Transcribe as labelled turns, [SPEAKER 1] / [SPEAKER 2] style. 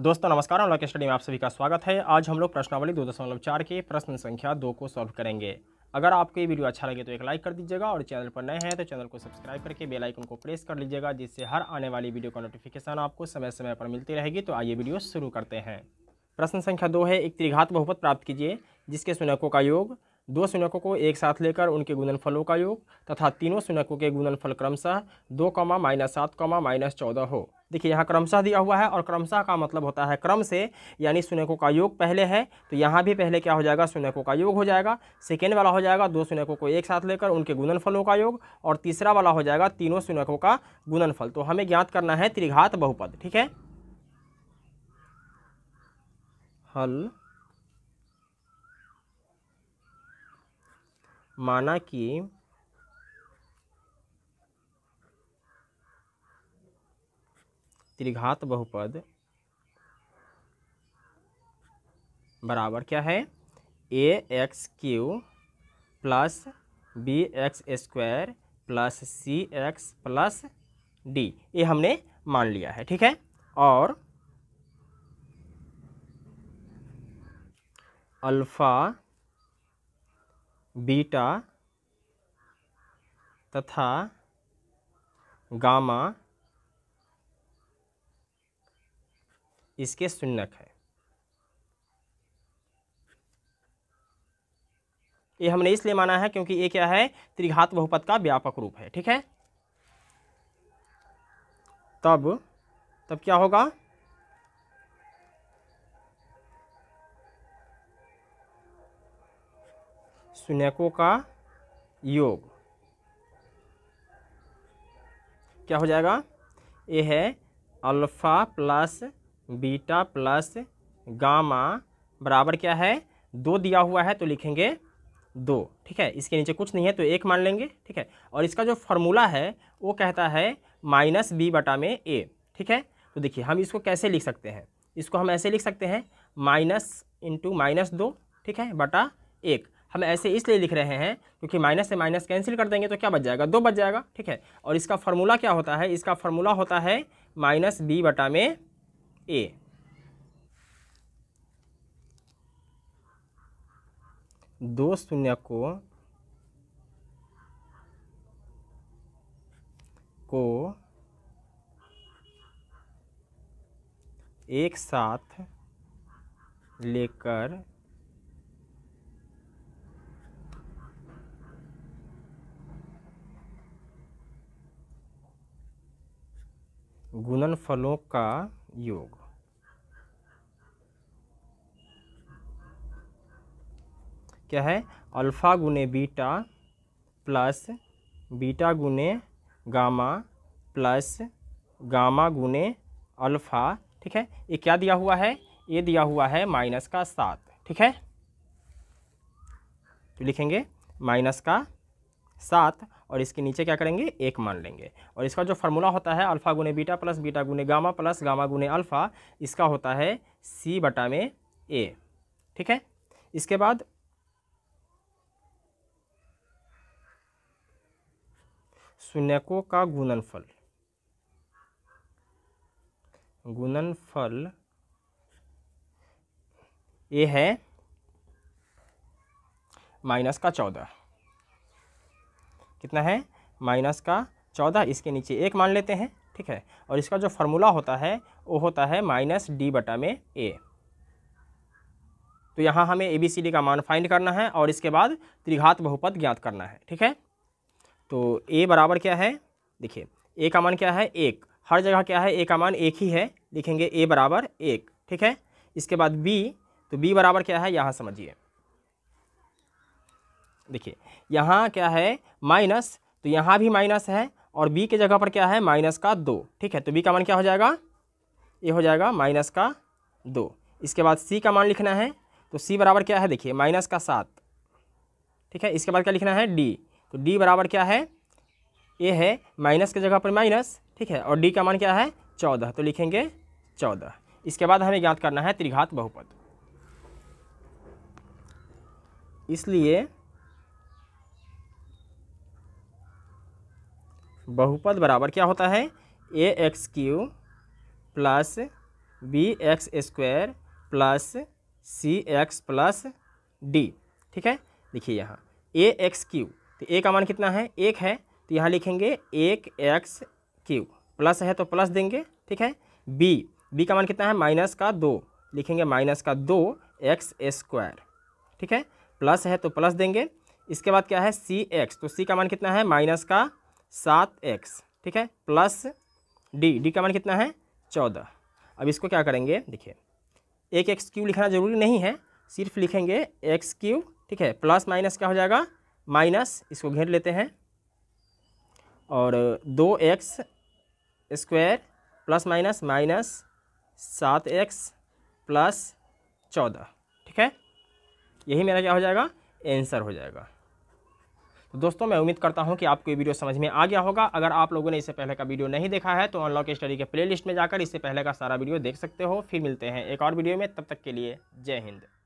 [SPEAKER 1] दोस्तों नमस्कार lock study में आप सभी का स्वागत है आज हम लोग प्रश्नावली दो दशमलव चार के प्रश्न संख्या दो को सॉल्व करेंगे अगर आपको ये वीडियो अच्छा लगे तो एक लाइक कर दीजिएगा और चैनल पर नए हैं तो चैनल को सब्सक्राइब करके बेल आइकन को प्रेस कर लीजिएगा जिससे हर आने वाली वीडियो का नोटिफिकेशन आपको समय समय पर मिलती रहेगी तो आइए वीडियो शुरू करते हैं प्रश्न संख्या दो है एक त्रिघात बहुपत प्राप्त कीजिए जिसके सुनकों का योग दो सुनकों को एक साथ लेकर उनके गुणनफलों का योग तथा तीनों सुनकों के गुणनफल क्रमशः दो कमा माइनस सात कमा माइनस चौदह हो देखिए यहाँ क्रमशः दिया हुआ है और क्रमशः का मतलब होता है क्रम से यानी सुनकों का योग पहले है तो यहाँ भी पहले क्या हो जाएगा सुनकों का योग हो जाएगा सेकेंड वाला हो जाएगा दो सुनकों को एक साथ लेकर उनके गुणनफलों का योग और तीसरा वाला हो जाएगा तीनों सुनकों का गुणनफल तो हमें ज्ञात करना है त्रिघात बहुपद ठीक है हल माना कि त्रिघात बहुपद बराबर क्या है a x cube plus b x square plus c x plus d ये हमने मान लिया है ठीक है और अल्फ़ा बीटा तथा गामा इसके सुन्नक है ये हमने इसलिए माना है क्योंकि ये क्या है त्रिघात बहुपद का व्यापक रूप है ठीक है तब तब क्या होगा सुनेको का योग क्या हो जाएगा ये है alpha plus beta plus gamma बराबर क्या है दो दिया हुआ है तो लिखेंगे दो ठीक है इसके नीचे कुछ नहीं है तो एक मान लेंगे ठीक है और इसका जो फॉर्मूला है वो कहता है माइनस बी बटा में ए ठीक है तो देखिए हम इसको कैसे लिख सकते हैं इसको हम ऐसे लिख सकते हैं माइनस इंटू माइनस दो ठीक है बटा एक हम ऐसे इसलिए लिख रहे हैं क्योंकि माइनस से माइनस कैंसिल कर देंगे तो क्या बच जाएगा दो बच जाएगा ठीक है और इसका फार्मूला क्या होता है इसका फार्मूला होता है माइनस बी बटा में ए दो शून्य को को एक साथ लेकर गुणनफलों फलों का योग क्या है अल्फा गुने बीटा प्लस बीटा गुने गामा प्लस गामा गुने अल्फा ठीक है ये क्या दिया हुआ है ये दिया हुआ है माइनस का सात ठीक है तो लिखेंगे माइनस का सात और इसके नीचे क्या करेंगे एक मान लेंगे और इसका जो फार्मूला होता है अल्फ़ा गुने बीटा प्लस बीटा गुने गामा प्लस गामा गुने अल्फ़ा इसका होता है सी बटा में ए ठीक है इसके बाद शून्यकों का गुणनफल गुणनफल ये है माइनस का चौदह कितना है माइनस का चौदह इसके नीचे एक मान लेते हैं ठीक है और इसका जो फार्मूला होता है वो होता है माइनस डी बटा में ए तो यहाँ हमें ए बी सी डी का मान फाइंड करना है और इसके बाद त्रिघात बहुपद ज्ञात करना है ठीक है तो ए बराबर क्या है देखिए ए का मान क्या है एक हर जगह क्या है ए का मान एक ही है लिखेंगे ए बराबर एक ठीक है इसके बाद बी तो बी बराबर क्या है यहाँ समझिए देखिए यहाँ क्या है माइनस तो यहाँ भी माइनस है और बी के जगह पर क्या है माइनस का दो ठीक है तो बी का मान क्या हो जाएगा ये हो जाएगा माइनस का दो इसके बाद सी का मान लिखना है तो सी बराबर क्या है देखिए माइनस का सात ठीक है इसके बाद क्या लिखना है डी तो डी बराबर क्या है ये है माइनस के जगह पर माइनस ठीक है और डी का मान क्या है चौदह तो लिखेंगे चौदह इसके बाद हमें ज्ञात करना है त्रिघात बहुपद इसलिए बहुपद बराबर क्या होता है a x cube plus b x square plus c x plus d ठीक है देखिए यहाँ ए एक्स क्यू तो ए का मान कितना है एक है तो यहाँ लिखेंगे एक एक्स क्यू प्लस है तो प्लस देंगे ठीक है बी बी का मान कितना है माइनस का दो लिखेंगे माइनस का दो एक्स स्क्वायर ठीक है प्लस है तो प्लस देंगे इसके बाद क्या है सी एक्स तो सी का मान कितना है माइनस का सात एक्स ठीक है प्लस डी डी का मान कितना है चौदह अब इसको क्या करेंगे देखिए एक एक्स क्यू लिखना जरूरी नहीं है सिर्फ लिखेंगे एक्स क्यू ठीक है प्लस माइनस क्या हो जाएगा माइनस इसको घेर लेते हैं और दो x square plus minus minus सात एक्स प्लस चौदह ठीक है यही मेरा क्या हो जाएगा आंसर हो जाएगा तो दोस्तों मैं उम्मीद करता हूँ कि आपको ये वीडियो समझ में आ गया होगा अगर आप लोगों ने इससे पहले का वीडियो नहीं देखा है तो अनलॉक स्टडी के प्लेलिस्ट में जाकर इससे पहले का सारा वीडियो देख सकते हो फिर मिलते हैं एक और वीडियो में तब तक के लिए जय हिंद